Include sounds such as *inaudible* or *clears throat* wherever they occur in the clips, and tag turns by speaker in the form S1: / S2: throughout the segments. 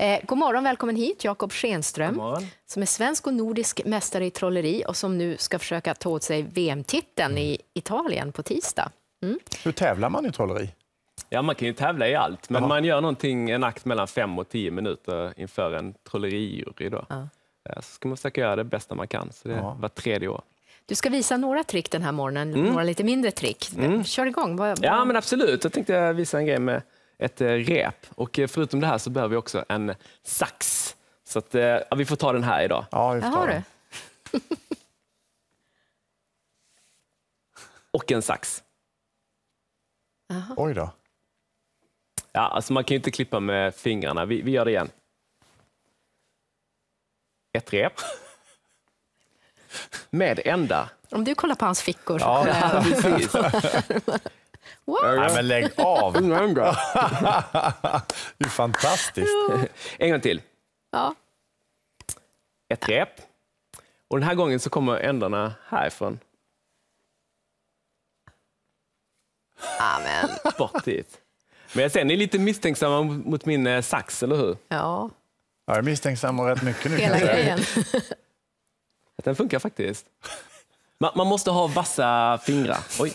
S1: Eh, god morgon, välkommen hit Jakob Schenström som är svensk och nordisk mästare i trolleri och som nu ska försöka ta åt sig VM-titeln mm. i Italien på tisdag. Mm. Hur tävlar man i trolleri?
S2: Ja, man kan ju tävla i allt, men Aha. man gör någonting, en akt mellan 5 och 10 minuter inför en trollerijury. Då. Ja. Så ska man försöka göra det bästa man kan, så det ja. var tredje år.
S1: Du ska visa några trick den här morgonen, mm. några lite mindre trick. Mm. Kör igång. Vad, vad...
S2: Ja, men absolut. Jag tänkte visa en grej med ett eh, rep. Och eh, förutom det här så behöver vi också en sax. Så att, eh, ja, vi får ta den här idag. Ja, vi får ta den. *laughs* Och en sax. Aha. Oj då. Ja, alltså man kan ju inte klippa med fingrarna. Vi, vi gör det igen. Ett rep. *laughs* Med ända.
S1: Om du kollar på hans fickor ja. kommer *laughs*
S2: What? Nej, men lägg av! *laughs* det är fantastiskt. en gång till. Ja. Ett rep. Och den här gången så kommer ändarna härifrån. Amen. Bort dit. Men sen är lite misstänksamma mot min eh, sax, eller hur? Ja. Jag är misstänksam rätt mycket nu. Hela grejen. Den funkar faktiskt. Man, man måste ha vassa fingrar. Oj.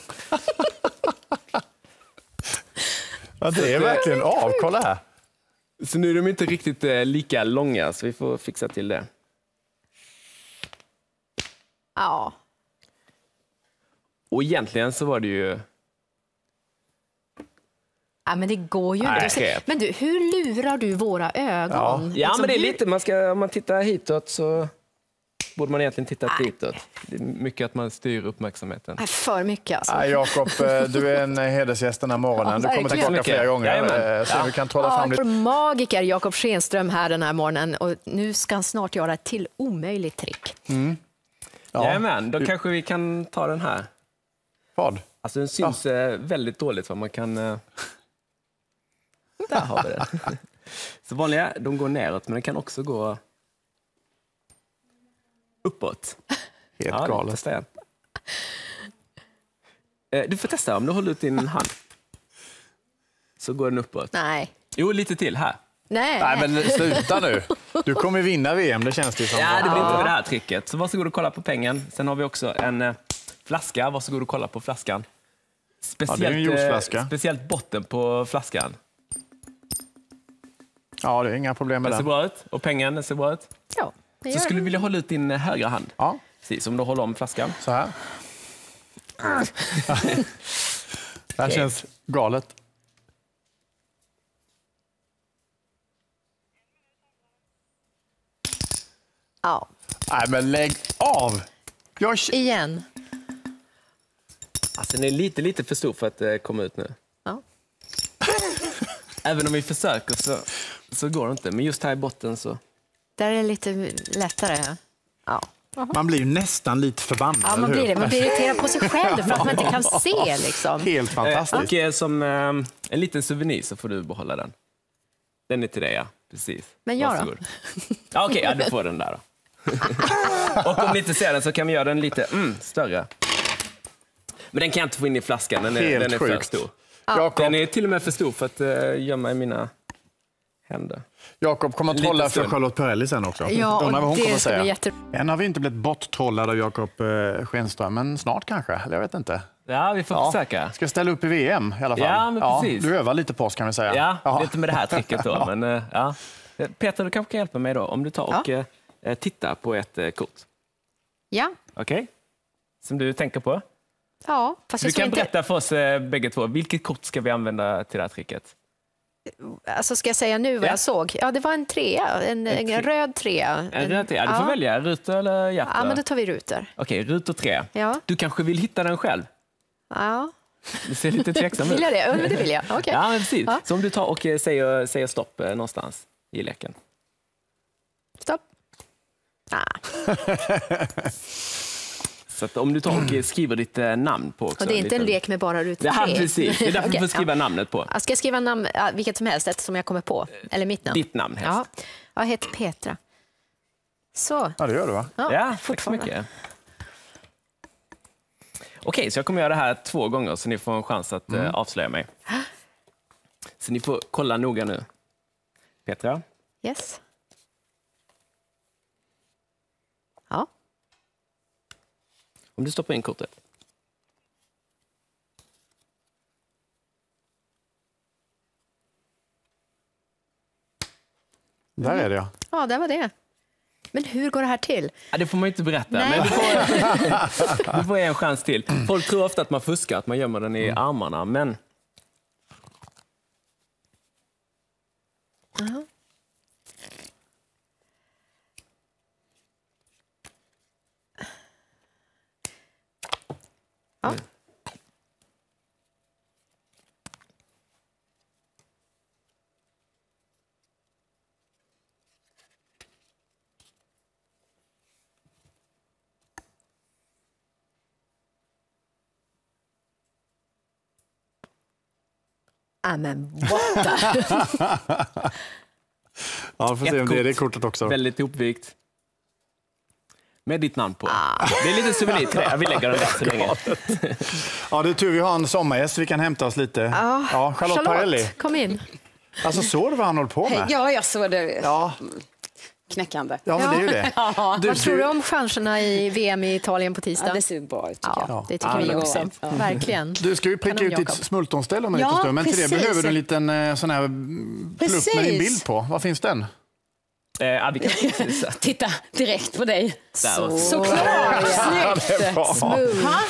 S2: Ja, det är verkligen av. Kolla här. Så nu är de inte riktigt eh, lika långa, så vi får fixa till det. Ja. Och egentligen så var det ju...
S1: Ja, men det går ju Nej, inte. Men du, hur lurar du våra ögon? Ja, ja liksom, men det är lite,
S2: man ska, om man tittar hitåt så borde man egentligen titta ah. ditåt. Det är mycket att man styr uppmärksamheten. Nej,
S1: för mycket alltså. Nej, Jakob, eh, du är
S2: en hedersgäst den här morgonen. Ja, du kommer tillbaka flera gånger. Eh, Jajamän. Så ja. vi kan trolla ja, fram lite.
S1: Magiker Jakob Schenström här den här morgonen. Och nu ska han snart göra ett till omöjligt trick.
S2: Mm. Ja. Jajamän, då kanske vi kan ta den här. Vad? Alltså den syns ja. Eh, väldigt dåligt. Va? Man kan... *laughs* Där har vi den. *laughs* Så vanliga, de går neråt, men den kan också gå uppåt. *laughs* Helt ja, galet. Eh, du får testa om du håller ut din hand. Så går den uppåt. Nej. Jo, lite till här.
S1: Nej. Nej, men sluta nu.
S2: Du kommer vinna VM, det känns det som. Ja, det blir inte med det här tricket. Så varsågod och kolla på pengen. Sen har vi också en eh, flaska. Varsågod och kolla på flaskan. Speciellt, ja, eh, speciellt botten på flaskan. Ja, det är inga problem med den. ser bra ut. Och pengen, ser bra ut. Ja. Så skulle du vilja hålla ut din eh, högra hand. Ja. Precis, om du håller om flaskan. Så här. det här okay. känns galet. Ja. Nej, men lägg av!
S1: Jag... Igen.
S2: Alltså, den är lite, lite för stor för att eh, komma ut nu. Ja. *laughs* Även om vi försöker så, så går det inte. Men just här i botten så...
S1: Där är det lite lättare. Ja. Man blir
S2: ju nästan lite förbannad. Ja, man blir det. Man blir irriterad på sig *laughs* själv för att man inte kan se. Liksom. Helt fantastiskt. Eh, och eh, som eh, en liten souvenir så får du behålla den. Den är till dig, ja. Precis. Men jag Varsågod. då? Ja, Okej, okay, ja, du får den där då. *laughs* och om ni inte ser den så kan vi göra den lite mm, större. Men den kan jag inte få in i flaskan, den är, den är för stor. Ja. Den är till och med för stor för att gömma i mina händer. Jakob kommer att trolla för Charlotte Perrelli sen också. Ja, Undrar vad hon kommer säga. Jätte... Än har vi inte blivit borttrollade av Jakob eh, Schenström, men snart kanske? Eller jag vet inte. Ja, vi får ja. försöka. Ska ställa upp i VM i alla fall. Ja, men precis. du övar lite på oss kan vi säga. Ja, Jaha. lite med det här tricket då. *laughs* men, eh, ja. Peter, du kanske kan hjälpa mig då om du tar och ja. Eh, tittar på ett kort. Ja. Okej. Okay. Som du tänker på?
S1: Ja. Fast du kan inte... berätta
S2: för oss bägge två, vilket kort ska vi använda till det här tricket?
S1: Alltså ska jag säga nu vad ja. jag såg? Ja, det var en trea, en, en, en röd trea. En, en, trea. Du får ja.
S2: välja ruter eller hjärta. Ja, men då tar vi ruter. Okej, ruter tre. Ja. Du kanske vill hitta den själv? Ja. Du ser lite tveksam ut. Vill jag det? Ja, det vill jag. Okay. Ja, men precis. Ja. Så om du tar och eh, säger, säger stopp eh, någonstans i leken. Stopp. Ah. *laughs* Så om du tar och *clears throat* skriver ditt eh, namn på också. Och det är inte liten... en lek
S1: med bara ruta tre? Ja, precis. Det är därför okay. du *laughs* får skriva ja. namnet på. Jag skriva namn, vilket som helst, ett som jag kommer på. Eh, Eller mitt namn. Ditt namn helst. Ja. Jag heter Petra. Så.
S2: Ja, det gör du va? Ja, ja fortfarande. Mycket. Okej, så jag kommer göra det här två gånger så ni får en chans att eh, mm. avslöja mig. Så ni får kolla noga nu. Petra? Yes. Om du stoppar in kortet. Där är det ja.
S1: Ja, där var det. Men hur går det här till?
S2: Ja, det får man inte berätta, Nej. men
S1: du får,
S2: *laughs* du får en chans till. Folk tror ofta att man fuskar, att man gömmer den i mm. armarna, men...
S1: Aha. Ja. Ah, men what the... *laughs* ja, får se om det är det kortet också.
S2: Väldigt uppvikt med ditt namn på. Ah. Det är lite souvenirträ. Vi lägger den där så *laughs* länge. ja, det är tur vi har en sommargäst vi kan hämta oss lite. Ah. Ja, Charlotte, Charlotte kom in. Alltså såg du vad han höll på med? Ja,
S1: jag såg det. Ja. Knäckande. Ja, men det är ju det. *laughs* Du, vad tror du om chanserna i VM i Italien på tisdag? Ja, det ser bra ut tycker ja, Det tycker ja, vi också. Ja. Verkligen. Du ska ju pricka ut ditt
S2: smultonställe
S1: om en ja, liten stund, men till det behöver du en
S2: liten eh, sån här plupp med din bild på. Vad finns den? Eh, vi *laughs*
S1: Titta direkt på dig. Så. Såklart! Snyggt!